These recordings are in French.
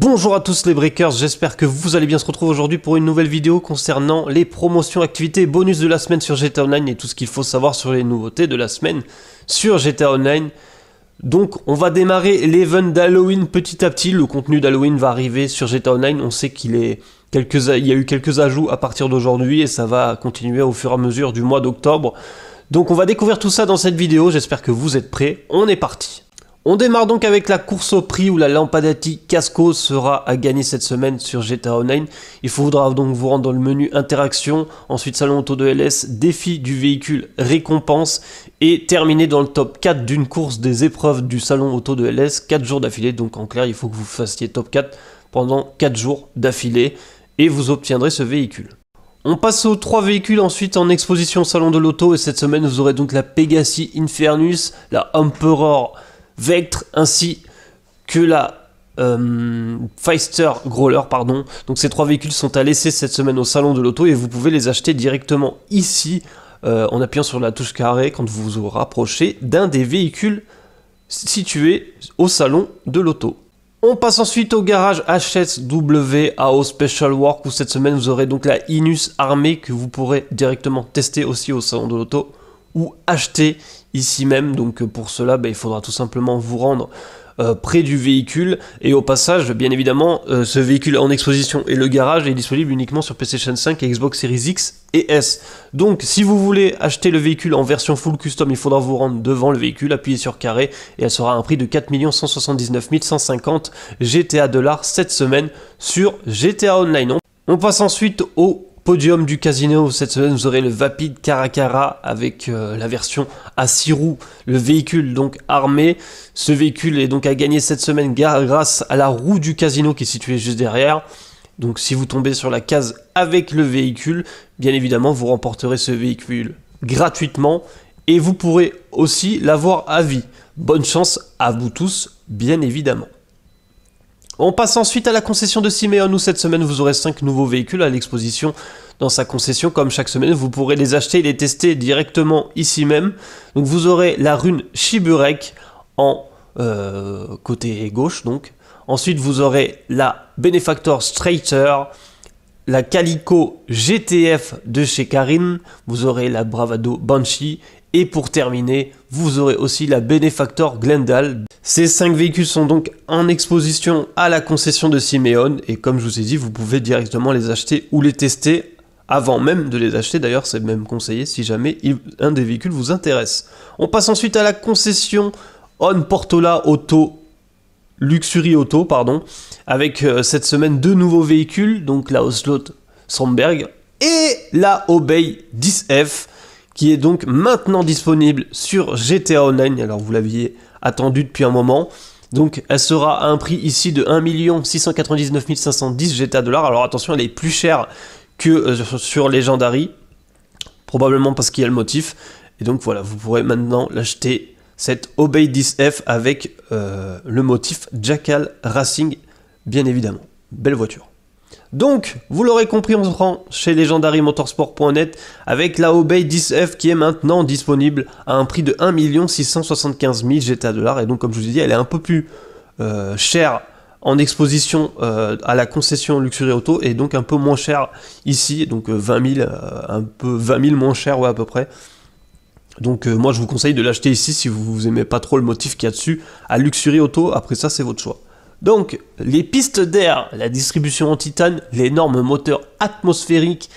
Bonjour à tous les Breakers, j'espère que vous allez bien se retrouver aujourd'hui pour une nouvelle vidéo concernant les promotions, activités bonus de la semaine sur GTA Online et tout ce qu'il faut savoir sur les nouveautés de la semaine sur GTA Online. Donc on va démarrer l'event d'Halloween petit à petit, le contenu d'Halloween va arriver sur GTA Online, on sait qu'il est quelques, il y a eu quelques ajouts à partir d'aujourd'hui et ça va continuer au fur et à mesure du mois d'octobre. Donc on va découvrir tout ça dans cette vidéo, j'espère que vous êtes prêts, on est parti on démarre donc avec la course au prix où la Lampadati Casco sera à gagner cette semaine sur GTA Online. Il faudra donc vous rendre dans le menu interaction, ensuite salon auto de LS, défi du véhicule, récompense et terminer dans le top 4 d'une course des épreuves du salon auto de LS 4 jours d'affilée. Donc en clair, il faut que vous fassiez top 4 pendant 4 jours d'affilée et vous obtiendrez ce véhicule. On passe aux trois véhicules ensuite en exposition au salon de l'auto et cette semaine vous aurez donc la Pegasi Infernus, la Emperor Vectre ainsi que la euh, Feister Growler, pardon. Donc ces trois véhicules sont à laisser cette semaine au salon de l'auto et vous pouvez les acheter directement ici euh, en appuyant sur la touche carré quand vous vous rapprochez d'un des véhicules situés au salon de l'auto. On passe ensuite au garage HSWAO Special Work où cette semaine vous aurez donc la Inus armée que vous pourrez directement tester aussi au salon de l'auto ou acheter ici même. Donc euh, pour cela, bah, il faudra tout simplement vous rendre euh, près du véhicule. Et au passage, bien évidemment, euh, ce véhicule en exposition et le garage est disponible uniquement sur PlayStation 5 et Xbox Series X et S. Donc si vous voulez acheter le véhicule en version full custom, il faudra vous rendre devant le véhicule, appuyer sur carré et elle sera à un prix de 4 179 150 GTA dollars cette semaine sur GTA Online. On passe ensuite au Podium du casino, cette semaine vous aurez le Vapid Caracara avec euh, la version à 6 roues, le véhicule donc armé. Ce véhicule est donc à gagner cette semaine grâce à la roue du casino qui est située juste derrière. Donc si vous tombez sur la case avec le véhicule, bien évidemment vous remporterez ce véhicule gratuitement et vous pourrez aussi l'avoir à vie. Bonne chance à vous tous, bien évidemment. On passe ensuite à la concession de Siméon où cette semaine vous aurez 5 nouveaux véhicules à l'exposition dans sa concession. Comme chaque semaine, vous pourrez les acheter et les tester directement ici même. Donc vous aurez la rune Shiburek en euh, côté gauche donc. Ensuite vous aurez la Benefactor Straighter, la Calico GTF de chez Karine, vous aurez la Bravado Banshee et pour terminer, vous aurez aussi la Benefactor Glendale. Ces 5 véhicules sont donc en exposition à la concession de Simeon et comme je vous ai dit, vous pouvez directement les acheter ou les tester avant même de les acheter. D'ailleurs, c'est même conseillé si jamais un des véhicules vous intéresse. On passe ensuite à la concession On Portola Auto Luxury Auto, pardon, avec euh, cette semaine deux nouveaux véhicules, donc la Oslo Stromberg et la Obey 10F qui est donc maintenant disponible sur GTA Online. Alors vous l'aviez attendu depuis un moment. Donc elle sera à un prix ici de 1 699 510 GTA dollars. Alors attention, elle est plus chère que euh, sur Legendary, probablement parce qu'il y a le motif. Et donc voilà, vous pourrez maintenant l'acheter, cette Obey 10F avec euh, le motif Jackal Racing, bien évidemment. Belle voiture. Donc, vous l'aurez compris, on se rend chez legendarymotorsport.net avec la Obey 10F qui est maintenant disponible à un prix de 1 675 000 GTA dollars. Et donc, comme je vous ai dit, elle est un peu plus euh, chère en exposition euh, à la concession Luxury Auto et donc un peu moins chère ici, donc 20 euh, 000, un peu moins cher à peu près. Donc moi je vous conseille de l'acheter ici si vous, vous aimez pas trop le motif qu'il y a dessus à Luxury Auto, après ça c'est votre choix. Donc, les pistes d'air, la distribution en titane, l'énorme moteur atmosphérique,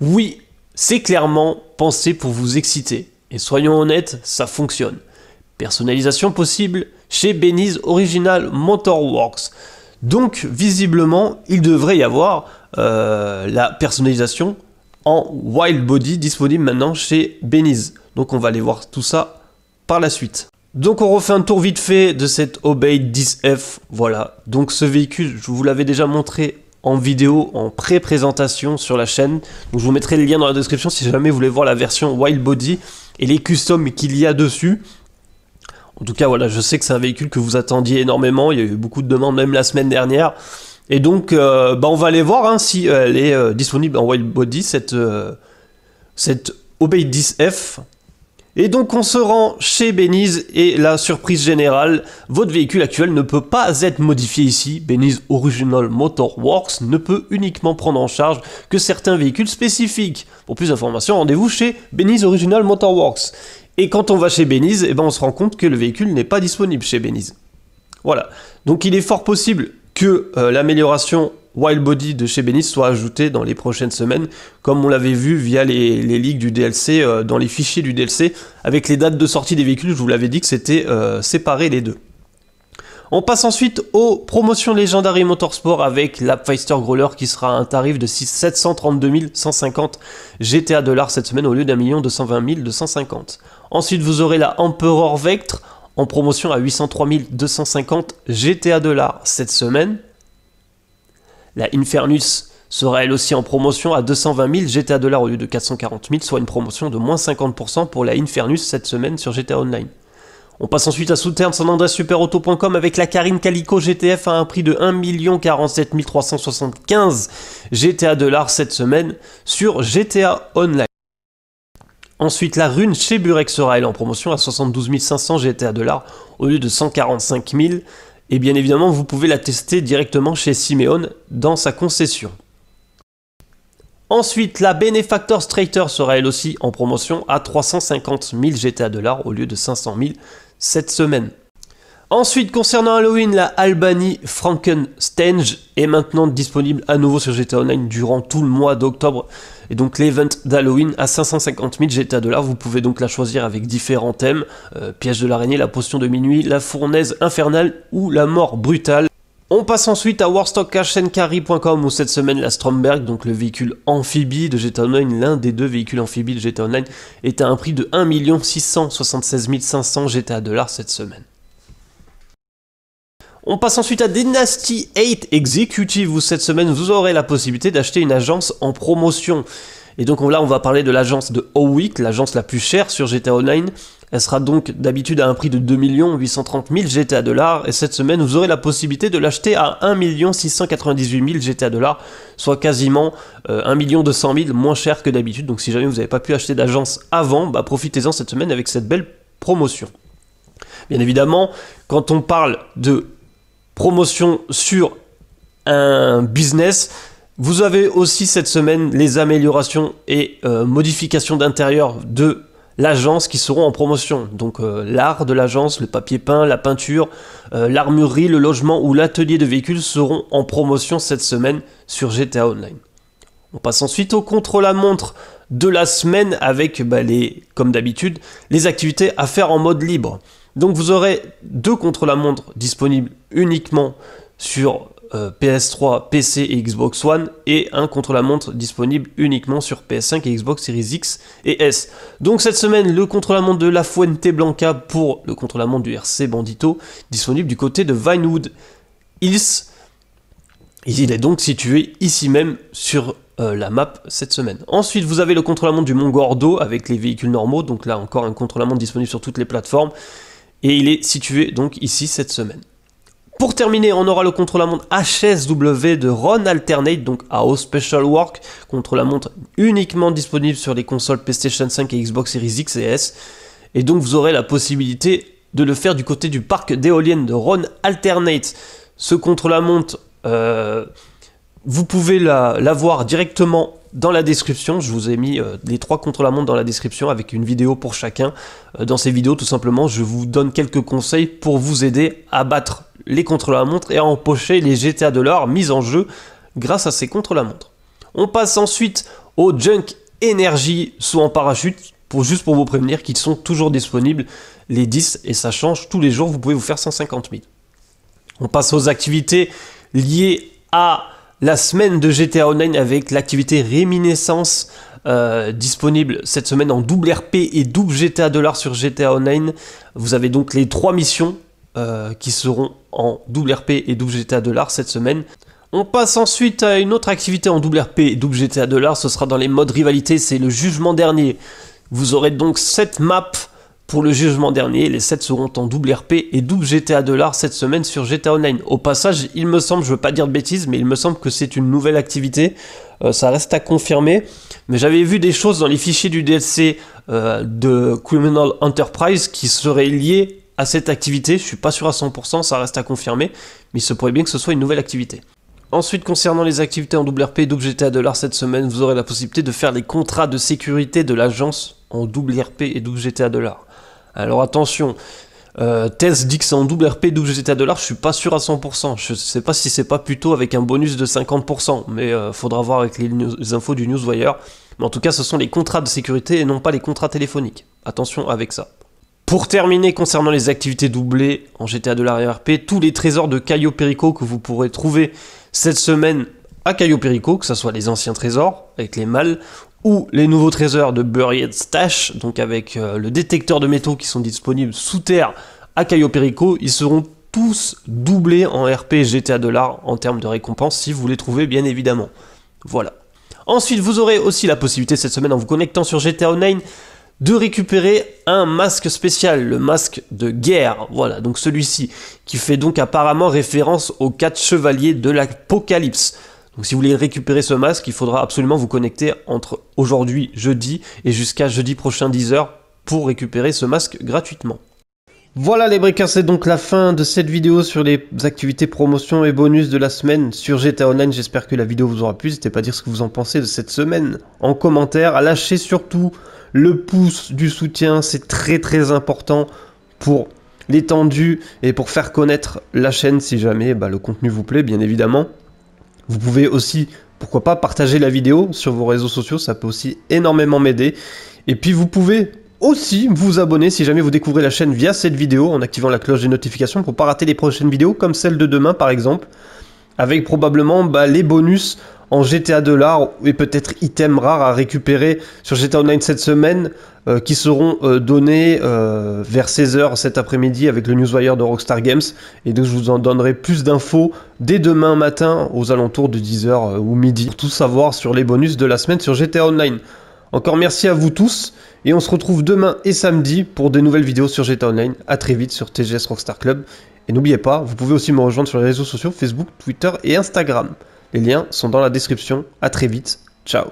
oui, c'est clairement pensé pour vous exciter. Et soyons honnêtes, ça fonctionne. Personnalisation possible chez Beniz Original Motorworks. Donc, visiblement, il devrait y avoir euh, la personnalisation en wild body disponible maintenant chez Beniz. Donc, on va aller voir tout ça par la suite. Donc on refait un tour vite fait de cette Obey 10F, voilà. Donc ce véhicule, je vous l'avais déjà montré en vidéo, en pré-présentation sur la chaîne. Donc je vous mettrai les liens dans la description si jamais vous voulez voir la version Wild Body et les customs qu'il y a dessus. En tout cas, voilà, je sais que c'est un véhicule que vous attendiez énormément, il y a eu beaucoup de demandes même la semaine dernière. Et donc, euh, bah, on va aller voir hein, si euh, elle est euh, disponible en Wild Body, cette, cette Obey 10F. Et donc on se rend chez Beniz et la surprise générale, votre véhicule actuel ne peut pas être modifié ici. Beniz Original Motor Works ne peut uniquement prendre en charge que certains véhicules spécifiques. Pour plus d'informations, rendez-vous chez Beniz Original Motor Works. Et quand on va chez Beniz, eh ben on se rend compte que le véhicule n'est pas disponible chez Beniz. Voilà. Donc il est fort possible que euh, l'amélioration Wild Body de chez Benny soit ajouté dans les prochaines semaines, comme on l'avait vu via les, les ligues du DLC, euh, dans les fichiers du DLC, avec les dates de sortie des véhicules, je vous l'avais dit que c'était euh, séparé les deux. On passe ensuite aux promotions Legendary Motorsport avec la Pfister Growler qui sera à un tarif de 732 150 GTA dollars cette semaine au lieu d'un million 220 250. Ensuite, vous aurez la Emperor Vectre en promotion à 803 250 GTA dollars cette semaine. La Infernus sera elle aussi en promotion à 220 000 GTA dollars au lieu de 440 000, soit une promotion de moins 50% pour la Infernus cette semaine sur GTA Online. On passe ensuite à Souterrain San Andreas SuperAuto.com avec la Karine Calico GTF à un prix de 1 47 375 GTA dollars cette semaine sur GTA Online. Ensuite, la rune chez Burek sera elle en promotion à 72 500 GTA dollars au lieu de 145 000 et bien évidemment, vous pouvez la tester directement chez Simeon dans sa concession. Ensuite, la Benefactor straighter sera elle aussi en promotion à 350 000 GTA dollars au lieu de 500 000 cette semaine. Ensuite, concernant Halloween, la Albany Frankenstein est maintenant disponible à nouveau sur GTA Online durant tout le mois d'octobre et donc l'event d'Halloween à 550 000 GTA dollars, vous pouvez donc la choisir avec différents thèmes, euh, piège de l'araignée, la potion de minuit, la fournaise infernale ou la mort brutale. On passe ensuite à warstockcashandcarry.com où cette semaine la Stromberg, donc le véhicule amphibie de GTA Online, l'un des deux véhicules amphibies de GTA Online, est à un prix de 1 676 500 GTA dollars cette semaine. On passe ensuite à Dynasty 8 Executive où cette semaine vous aurez la possibilité d'acheter une agence en promotion. Et donc là on va parler de l'agence de O-Week, l'agence la plus chère sur GTA Online. Elle sera donc d'habitude à un prix de 2 830 000 GTA dollars et cette semaine vous aurez la possibilité de l'acheter à 1 698 000 GTA dollars, soit quasiment 1 200 000 moins cher que d'habitude. Donc si jamais vous n'avez pas pu acheter d'agence avant, bah, profitez-en cette semaine avec cette belle promotion. Bien évidemment, quand on parle de promotion sur un business. Vous avez aussi cette semaine les améliorations et euh, modifications d'intérieur de l'agence qui seront en promotion. Donc euh, l'art de l'agence, le papier peint, la peinture, euh, l'armurerie, le logement ou l'atelier de véhicules seront en promotion cette semaine sur GTA Online. On passe ensuite au contrôle la montre de la semaine avec, bah, les, comme d'habitude, les activités à faire en mode libre. Donc vous aurez deux contre-la-montre disponibles uniquement sur PS3, euh, PC et Xbox One, et un contre-la-montre disponible uniquement sur PS5 et Xbox Series X et S. Donc cette semaine, le contre-la-montre de La Fuente Blanca pour le contre-la-montre du RC Bandito, disponible du côté de Vinewood Hills. Il est donc situé ici même sur euh, la map cette semaine. Ensuite, vous avez le contre-la-montre du Mont Gordo avec les véhicules normaux, donc là encore un contre-la-montre disponible sur toutes les plateformes et il est situé donc ici cette semaine. Pour terminer, on aura le contre à montre HSW de Ron Alternate, donc AO Special Work, contre-la-montre uniquement disponible sur les consoles PlayStation 5 et Xbox Series X et S. Et donc vous aurez la possibilité de le faire du côté du parc d'éoliennes de Ron Alternate. Ce contre-la-montre, euh, vous pouvez l'avoir directement dans la description, je vous ai mis euh, les trois contre la montre dans la description avec une vidéo pour chacun. Euh, dans ces vidéos, tout simplement, je vous donne quelques conseils pour vous aider à battre les contre la montre et à empocher les GTA de l'or mis en jeu grâce à ces contre la montre. On passe ensuite aux Junk énergie, sous en parachute, pour, juste pour vous prévenir qu'ils sont toujours disponibles les 10 et ça change tous les jours, vous pouvez vous faire 150 000. On passe aux activités liées à la semaine de GTA Online avec l'activité Réminiscence euh, disponible cette semaine en double RP et double GTA dollar sur GTA Online. Vous avez donc les trois missions euh, qui seront en double RP et double GTA dollar cette semaine. On passe ensuite à une autre activité en double RP et double GTA dollar. Ce sera dans les modes rivalité, c'est le jugement dernier. Vous aurez donc cette map... Pour le jugement dernier, les 7 seront en double RP et double GTA dollars cette semaine sur GTA Online. Au passage, il me semble, je veux pas dire de bêtises, mais il me semble que c'est une nouvelle activité. Euh, ça reste à confirmer. Mais j'avais vu des choses dans les fichiers du DLC euh, de Criminal Enterprise qui seraient liées à cette activité. Je suis pas sûr à 100%, ça reste à confirmer. Mais il se pourrait bien que ce soit une nouvelle activité. Ensuite, concernant les activités en double RP et double GTA dollars cette semaine, vous aurez la possibilité de faire les contrats de sécurité de l'agence en double RP et double GTA dollars. Alors attention, euh, dit que c'est en double RP, double GTA de l'art, je suis pas sûr à 100%. Je sais pas si c'est pas plutôt avec un bonus de 50%, mais il euh, faudra voir avec les, infos du Newswire. Mais en tout cas, ce sont les contrats de sécurité et non pas les contrats téléphoniques. Attention avec ça. Pour terminer, concernant les activités doublées en GTA de l'art RP, tous les trésors de Cayo Perico que vous pourrez trouver cette semaine à Caillou Perico, que ce soit les anciens trésors avec les mâles ou les nouveaux trésors de Buried Stash, donc avec euh, le détecteur de métaux qui sont disponibles sous terre à Cayo Perico, ils seront tous doublés en RP GTA dollars en termes de récompense si vous les trouvez bien évidemment. Voilà. Ensuite, vous aurez aussi la possibilité cette semaine en vous connectant sur GTA Online de récupérer un masque spécial, le masque de guerre. Voilà, donc celui-ci qui fait donc apparemment référence aux quatre chevaliers de l'Apocalypse. Donc si vous voulez récupérer ce masque, il faudra absolument vous connecter entre aujourd'hui jeudi et jusqu'à jeudi prochain 10h pour récupérer ce masque gratuitement. Voilà les breakers, c'est donc la fin de cette vidéo sur les activités promotion et bonus de la semaine sur GTA Online. J'espère que la vidéo vous aura plu. N'hésitez pas à dire ce que vous en pensez de cette semaine en commentaire, à lâcher surtout le pouce du soutien, c'est très très important pour l'étendue et pour faire connaître la chaîne si jamais bah, le contenu vous plaît bien évidemment. Vous pouvez aussi, pourquoi pas, partager la vidéo sur vos réseaux sociaux, ça peut aussi énormément m'aider. Et puis vous pouvez aussi vous abonner si jamais vous découvrez la chaîne via cette vidéo en activant la cloche des notifications pour ne pas rater les prochaines vidéos comme celle de demain par exemple avec probablement bah, les bonus en GTA de l'art et peut-être items rares à récupérer sur GTA Online cette semaine euh, qui seront euh, donnés euh, vers 16h cet après-midi avec le Newswire de Rockstar Games. Et donc je vous en donnerai plus d'infos dès demain matin aux alentours de 10h ou midi pour tout savoir sur les bonus de la semaine sur GTA Online. Encore merci à vous tous et on se retrouve demain et samedi pour des nouvelles vidéos sur GTA Online. A très vite sur TGS Rockstar Club. Et n'oubliez pas, vous pouvez aussi me rejoindre sur les réseaux sociaux Facebook, Twitter et Instagram. Les liens sont dans la description. À très vite. Ciao.